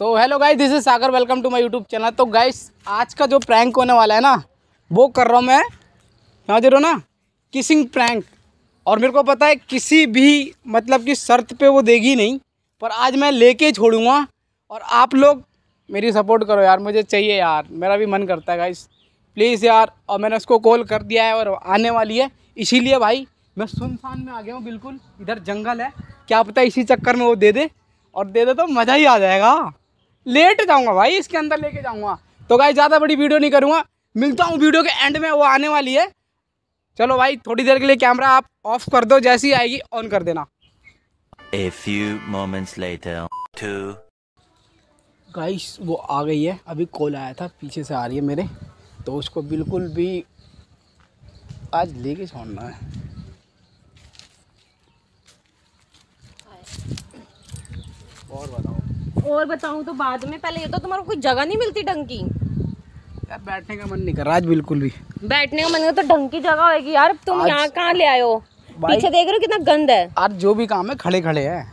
तो hello guys this is Sagar welcome to my YouTube channel तो guys आज का जो प्रैंक होने वाला है ना वो कर रहा हूँ मैं यहाँ दे रहा ना किसिंग प्रैंक और मेरे को पता है किसी भी मतलब कि शर्त पे वो देगी नहीं पर आज मैं लेके छोड़ूंगा और आप लोग मेरी सपोर्ट करो यार मुझे चाहिए यार मेरा भी मन करता है गाइस प्लीज़ यार और मैंने उसको कॉल कर दिया है और आने वाली है इसीलिए भाई मैं सुनसान में आ गया हूँ बिल्कुल इधर जंगल है क्या पता इसी चक्कर में वो दे दे और दे दे तो मज़ा ही आ जाएगा लेट जाऊंगा भाई इसके अंदर लेके जाऊंगा तो भाई ज़्यादा बड़ी वीडियो नहीं करूँगा मिलता हूँ वीडियो के एंड में वो आने वाली है चलो भाई थोड़ी देर के लिए कैमरा आप ऑफ कर दो जैसी आएगी ऑन कर देना A few moments later, two. Guys वो आ गई है अभी कॉल आया था पीछे से आ रही है मेरे तो उसको बिल्कुल भी आज लेके छोड़ना है और बात और बताऊ तो बाद में पहले ये तो तुम्हारे कोई जगह नहीं मिलती डंकी यार बैठने का मन नहीं कर रहा आज बिल्कुल भी बैठने का मन नहीं तो डंकी जगह होगी यार तुम यहाँ कहाँ ले आयो पीछे देख रहे हो कितना गंद है यार जो भी काम है खड़े खड़े है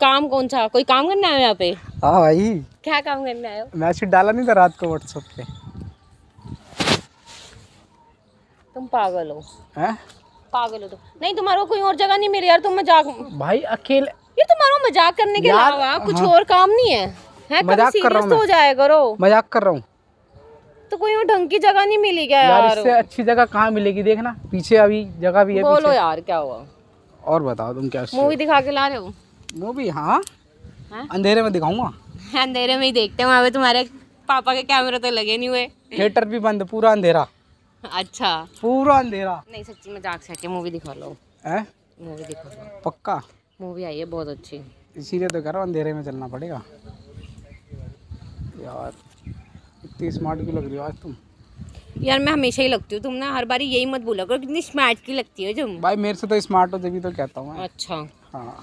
काम कौन सा कोई काम करने आयो यहाँ पे हाँ भाई क्या काम करने आयो मैसेज डाला नहीं था रात को व्हाट्सएप पे तुम पागल हो है? पागल हो तो नहीं तुम्हारा कोई और जगह नहीं मिली यार तुम मजाक भाई अकेले ये तुम्हारा तो मजाक करने के अलावा कुछ हाँ। और काम नहीं है, है मजाक कर रहा हूँ तो हो जाया करो मजाक कर रहा हूँ तो कोई और ढंग की जगह नहीं मिली क्या यार, यार इससे अच्छी जगह कहाँ मिलेगी देखना पीछे अभी जगह भी है बोलो यार क्या हुआ और बताओ तुम क्या मूवी दिखा के ला रहे हो मूवी हाँ, हाँ? अंधेरे में दिखाऊंगा अंधेरे में ही देखते हैं वहाँ तुम्हारे पापा के कैमरे तो लगे नहीं हुए थिएटर भी बंद पूरा अंधेरा अच्छा पूरा अंधेरा नहीं सच्ची मजाक से मूवी दिखा लो मूवी दिखा लो पक्का मूवी आई है बहुत अच्छी इसीलिए तो कह रहा हूँ अंधेरे में चलना पड़ेगा यार इतनी स्मार्ट क्यों लग रही हो आज तुम यार मैं हमेशा ही लगती हूँ तुम ना हर बार यही मत बोला करो कितनी स्मार्ट की लगती है तुम भाई मेरे से तो स्मार्ट हो तभी तो कहता हूँ अच्छा हाँ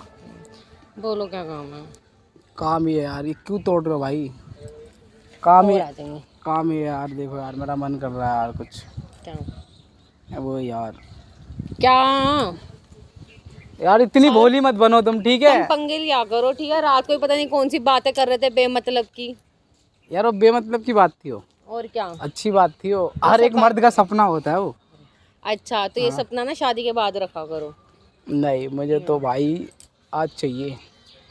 बोलो क्या काम है काम ही है यार ये क्यों तोड़ रहे हो भाई काम ही काम ही है यार देखो यार मेरा मन कर रहा है यार कुछ क्या वो यार क्या यार इतनी भोली मत बनो तुम ठीक है पंगे लिया करो ठीक है रात को पता नहीं कौन सी बातें कर रहे थे बेमतलब की यार वो बेमतलब की बात थी हो और क्या अच्छी बात थी वो हर एक मर्द का सपना होता है वो अच्छा तो ये हाँ। सपना ना शादी के बाद रखा करो नहीं मुझे तो हम्म। भाई आज चाहिए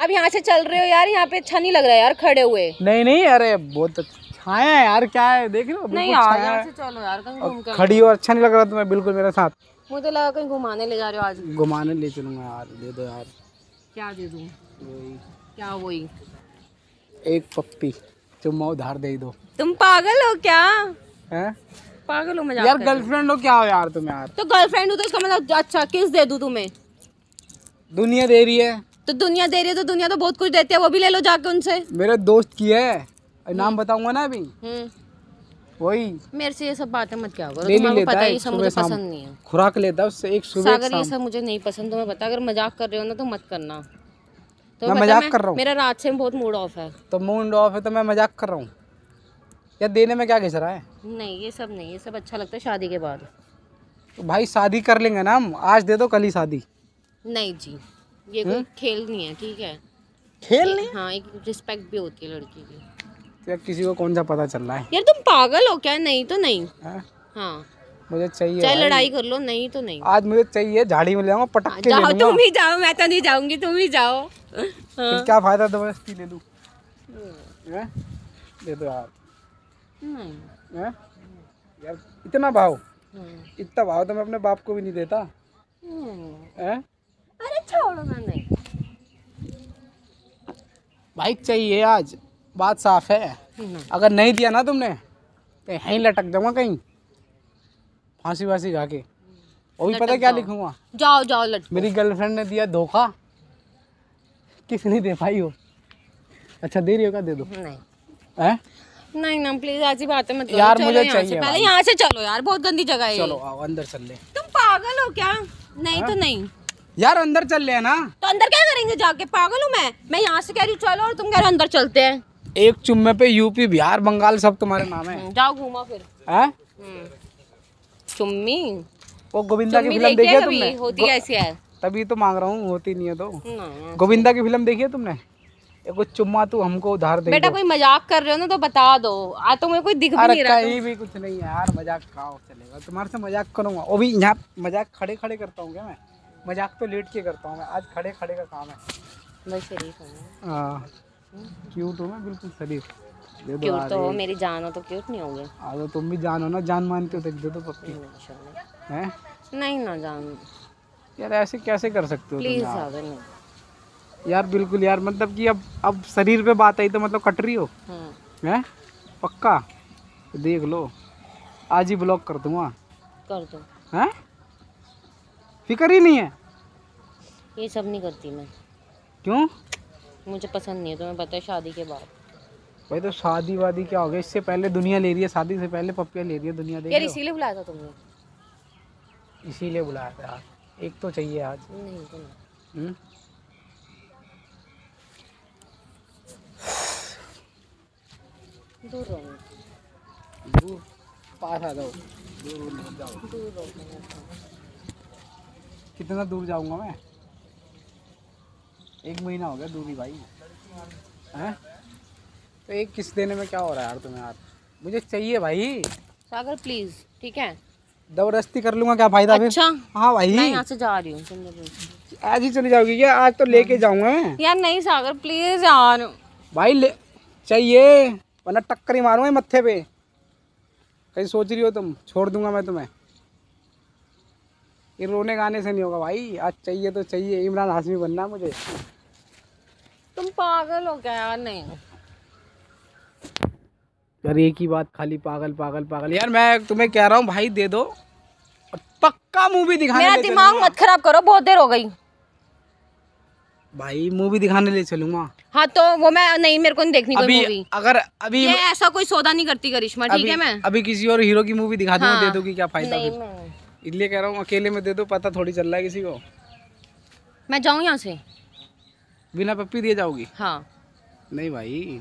अब यहाँ से चल रहे हो यार यहाँ पे अच्छा नहीं लग रहा है यार खड़े हुए नहीं नहीं अरे बहुत अच्छा छाया है यार क्या है देख लो नहीं यार यहाँ से चलो यार कहीं घूम कर खड़ी हो अच्छा नहीं लग रहा तुम्हें बिल्कुल मेरे साथ मुझे लगा कहीं घुमाने ले जा रहे हो आज घुमाने ले चलूंगा यार दे दो यार क्या दे दू क्या वही एक पप्पी तुम उधार दे दो तुम पागल हो क्या है पागल हो मजाक यार गर्लफ्रेंड हो क्या हो यार तुम यार तो गर्लफ्रेंड हो तो इसका मतलब अच्छा किस दे दू तुम्हें दुनिया दे रही है तो दुनिया दे रही है तो दुनिया तो बहुत कुछ देती है वो भी ले लो जाके उनसे मेरे दोस्त की है नाम हम्म। बताऊंगा ना अभी हम्म। वही मेरे से ये सब बातें मत क्या करो तुम्हें पता है ये सब मुझे पसंद नहीं है खुराक लेता है उससे एक सुबह सागर ये सब मुझे नहीं पसंद तुम्हें बता अगर मजाक कर रहे हो ना तो मत करना तो मैं मजाक कर रहा हूँ मेरा रात से बहुत मूड ऑफ है तो मूड ऑफ है तो मैं मजाक कर रहा हूँ या देने में क्या घिस रहा है नहीं ये सब नहीं ये सब अच्छा लगता है शादी के बाद तो भाई शादी कर लेंगे ना हम आज दे दो कल ही शादी नहीं जी ये कोई हम्म? खेल नहीं है ठीक है खेल नहीं हाँ एक रिस्पेक्ट भी होती है लड़की की यार किसी को कौन सा पता चल रहा है यार तुम पागल हो क्या नहीं तो नहीं हाँ? हाँ। मुझे चाहिए चाहे लड़ाई कर लो नहीं तो नहीं आज मुझे चाहिए झाड़ी में जाऊंगा पटक के जाओ तुम ही जाओ मैं तो नहीं जाऊंगी तुम ही जाओ हाँ। क्या फायदा जबरदस्ती ले लूँ हाँ? दे दो तो यार यार इतना भाव इतना भाव तो मैं अपने बाप को भी नहीं देता अरे छोड़ो ना नहीं बाइक चाहिए आज बात साफ है हम्म। अगर नहीं दिया ना तुमने तो यहीं लटक दूंगा कहीं फांसी वांसी खा के और भी पता क्या लिखूंगा जाओ जाओ लट मेरी गर्लफ्रेंड ने दिया धोखा किसने दे पाई हो अच्छा दे रही होगा दे दो नहीं है नहीं ना प्लीज ऐसी है मत मतलब यार मुझे चाहिए पहले यहाँ से चलो यार बहुत गंदी जगह है चलो आओ अंदर चल ले तुम पागल हो क्या नहीं तो हाँ? नहीं यार अंदर चल ले ना तो अंदर क्या करेंगे जाके पागल हूँ मैं मैं यहाँ से कह रही हूँ चलो और तुम कह रहे हो अंदर चलते हैं एक चुम्मे पे यूपी बिहार बंगाल सब तुम्हारे नाम है जाओ घूमा फिर है हम्म। चुम्मी वो गोविंदा की फिल्म देखी है तुमने होती है ऐसी है तभी तो मांग रहा हूँ होती नहीं है तो गोविंदा की फिल्म देखी है तुमने एक चुम्मा तू हमको उधार दे बेटा कोई मजाक कर रहे हो ना तो बता दो आ तो मैं कोई दिख भी नहीं रहा तो। कहीं भी कुछ नहीं है यार मजाक का चलेगा तुम्हारे से मजाक करूंगा वो भी यहाँ मजाक खड़े खड़े करता हूँ क्या मैं मजाक तो लेट के करता हूँ मैं आज खड़े खड़े का काम है मैं शरीफ हूँ हाँ क्यूट हो मैं बिल्कुल शरीफ क्यूट तो हो मेरी जान हो तो क्यूट नहीं होगी अरे तुम भी जान हो ना जान मान के तो देख दो तो पक्की अच्छा हैं नहीं ना जान यार ऐसे कैसे कर सकते हो प्लीज नहीं यार बिल्कुल यार मतलब कि अब अब शरीर पे बात आई तो मतलब कट रही हो हाँ। हैं पक्का देख लो आज ही ब्लॉक कर दूंगा कर दो हैं फिक्र ही नहीं है ये सब नहीं करती मैं क्यों मुझे पसंद नहीं है तुम्हें तो पता है शादी के बाद भाई तो शादी वादी क्या हो गया इससे पहले दुनिया ले रही है शादी से पहले पप्पिया ले रही है दुनिया दे यार इसीलिए बुलाया था तुमने इसीलिए बुलाया था एक तो चाहिए आज नहीं तो हम्म? दूर रहो दूर पास आ जाओ दूर जाओ दूर कितना दूर जाऊंगा मैं एक महीना हो गया दूरी भाई हैं तो एक किस देने में क्या हो रहा है यार तुम्हें यार मुझे चाहिए भाई सागर प्लीज ठीक है जबरदस्ती कर लूंगा क्या फायदा अच्छा हाँ भाई मैं यहाँ से जा रही हूँ आज ही चली जाओगी क्या आज तो लेके हाँ। जाऊंगा मैं यार नहीं सागर प्लीज यार भाई ले चाहिए वरना टक्कर ही मारूंगा मत्थे पे कहीं सोच रही हो तुम छोड़ दूंगा मैं तुम्हें ये रोने गाने से नहीं होगा भाई आज चाहिए तो चाहिए इमरान हाशमी बनना मुझे तुम पागल हो क्या यार नहीं यार एक ही बात खाली पागल पागल पागल यार मैं तुम्हें कह रहा हूँ भाई दे दो और पक्का मूवी दिखाने मेरा दिमाग मत खराब करो बहुत देर हो गई भाई मूवी दिखाने ले चलूंगा हाँ तो वो मैं नहीं मेरे को नहीं देखनी अभी, कोई मूवी अगर अभी ये ऐसा कोई सौदा नहीं करती करिश्मा ठीक है मैं अभी किसी और हीरो की मूवी दिखा दूँ हाँ, दे दो क्या फायदा इसलिए कह रहा हूँ अकेले में दे दो पता थोड़ी चल रहा है किसी को मैं जाऊँ यहाँ से बिना पप्पी दिए जाओगी हाँ नहीं भाई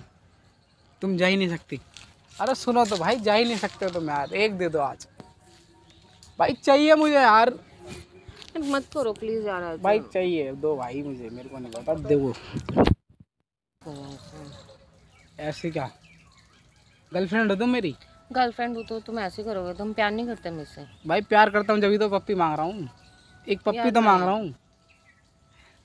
तुम जा ही नहीं सकती अरे सुनो तो भाई जा ही नहीं सकते तुम यार एक दे दो आज भाई चाहिए मुझे यार मत करो प्लीज यार भाई तो। चाहिए दो भाई मुझे मेरे को नहीं पता देखो ऐसे क्या गर्लफ्रेंड हो तुम मेरी गर्लफ्रेंड हो तो तुम ऐसे करोगे तुम प्यार नहीं करते मुझसे भाई प्यार करता हूँ जब तो पप्पी मांग रहा हूँ एक पप्पी तो मांग रहा हूँ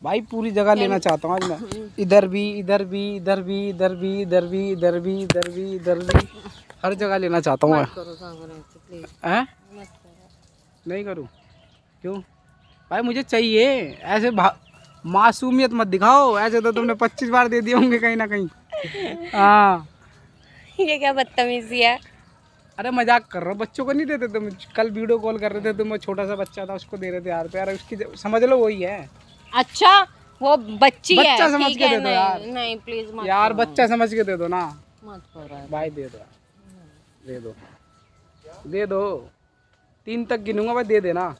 भाई पूरी जगह लेना चाहता हूँ आज मैं इधर भी इधर भी इधर भी इधर भी इधर भी इधर भी इधर भी इधर भी हर जगह लेना चाहता हूँ मैं नहीं करूँ क्यों भाई मुझे चाहिए ऐसे मासूमियत मत दिखाओ ऐसे तो तुमने पच्चीस बार दे दिए होंगे कहीं ना कहीं हाँ ये क्या बदतमीजी है अरे मजाक कर रहा हूँ बच्चों को नहीं देते तुम कल वीडियो कॉल कर रहे थे तुम तो छोटा सा बच्चा था उसको दे रहे थे यार प्यार तो यार उसकी समझ लो वही है अच्छा वो बच्ची बच्चा है, समझ के दे दो यार नहीं प्लीज मत यार बच्चा समझ के दे दो ना मत करो भाई दे दो दे दो दे दो तीन तक गिनूंगा भाई दे देना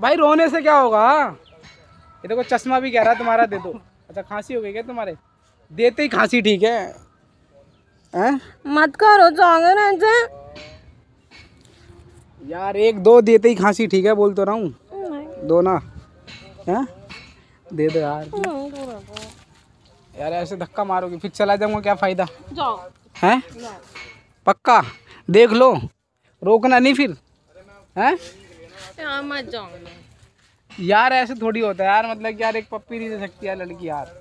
भाई रोने से क्या होगा ये देखो चश्मा भी कह रहा तुम्हारा दे दो अच्छा खांसी हो गई क्या तुम्हारे देते ही खांसी ठीक है हैं मत करो जाओगे यार एक दो देते ही खांसी ठीक है बोल तो रहा हूँ दो ना हाँ? दे दो यार यार ऐसे धक्का मारोगे फिर चला जाऊंगा क्या फ़ायदा हैं पक्का देख लो रोकना नहीं फिर हैं यार ऐसे थोड़ी होता है यार मतलब यार एक पप्पी नहीं दे सकती यार लड़की यार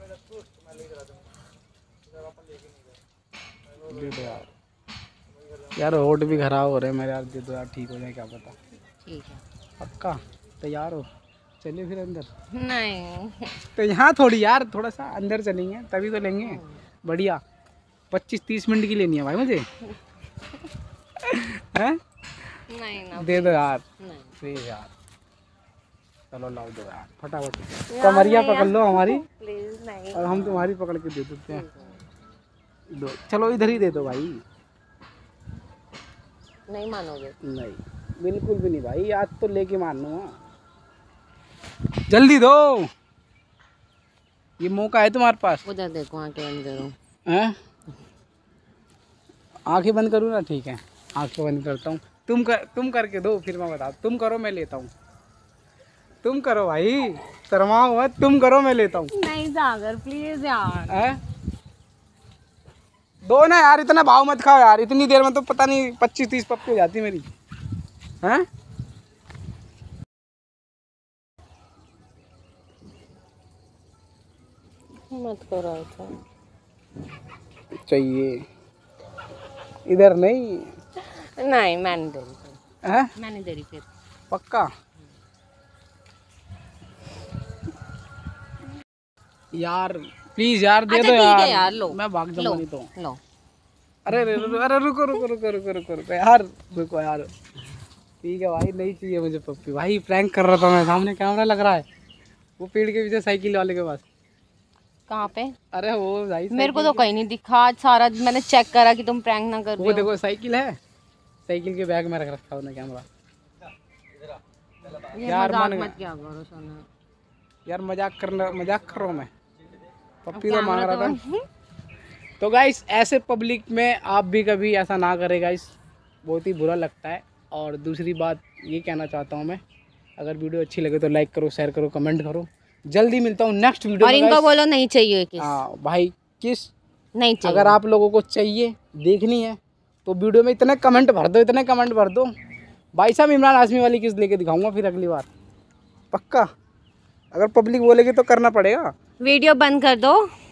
दे दो यार यार रोड भी खराब हो रहे हैं मेरे यार दे दो यार ठीक हो जाए क्या पता ठीक है पक्का तैयार हो चलिए फिर अंदर नहीं तो यहाँ थोड़ी यार थोड़ा सा अंदर चलेंगे तभी तो लेंगे बढ़िया पच्चीस तीस मिनट की लेनी है भाई मुझे नहीं ना दे दो यार प्लीज यार चलो लाओ दो यार फटाफट कमरिया पकड़ लो हमारी नहीं और हम तुम्हारी पकड़ के दे देते हैं दो चलो इधर ही दे दो भाई नहीं मानोगे नहीं बिल्कुल भी नहीं भाई आज तो लेके मान लूँगा जल्दी दो ये मौका है तुम्हारे पास उधर देखो आंखें बंद करो आंखें बंद करूँ ना ठीक है आंखें बंद करता हूँ तुम कर तुम करके दो फिर मैं बता तुम करो मैं लेता हूँ तुम करो भाई शर्माओ मत तुम करो मैं लेता हूँ नहीं सागर प्लीज यार है दो ना यार इतना भाव मत खाओ यार इतनी देर में तो पता नहीं पच्चीस तीस पप्पी हो जाती मेरी है? मत करो ऐसा चाहिए इधर नहीं नहीं मैंने देरी है मैंने देरी फिर पक्का यार प्लीज यार दे अच्छा, दो यार यार लो मैं भाग जाऊंगा नहीं तो लो अरे रे रे अरे रुको रुको रुको रुको रुको रुको यार रुको यार ठीक है भाई नहीं चाहिए मुझे पप्पी भाई प्रैंक कर रहा था मैं सामने कैमरा लग रहा है वो पेड़ के पीछे साइकिल वाले के पास कहाँ पे अरे वो मेरे को तो कहीं नहीं दिखा आज सारा मैंने चेक करा कि तुम प्रैंक ना कर वो देखो साइकिल है साइकिल के बैग में रख रखा होना कैमरा यार क्या करो यार मजाक करना मजाक कर रहा हूँ मैं पप्पी तो मांग रहा था तो गाइस तो ऐसे पब्लिक में आप भी कभी ऐसा ना करें गाइस बहुत ही बुरा लगता है और दूसरी बात ये कहना चाहता हूँ मैं अगर वीडियो अच्छी लगे तो लाइक करो शेयर करो कमेंट करो जल्दी मिलता हूँ नेक्स्ट वीडियो और इनको बोलो नहीं चाहिए किस आ, हाँ, भाई किस नहीं चाहिए अगर आप लोगों को चाहिए देखनी है तो वीडियो में इतने कमेंट भर दो इतने कमेंट भर दो भाई साहब इमरान आजमी वाली किस लेके दिखाऊंगा फिर अगली बार पक्का अगर पब्लिक बोलेगी तो करना पड़ेगा वीडियो बंद कर दो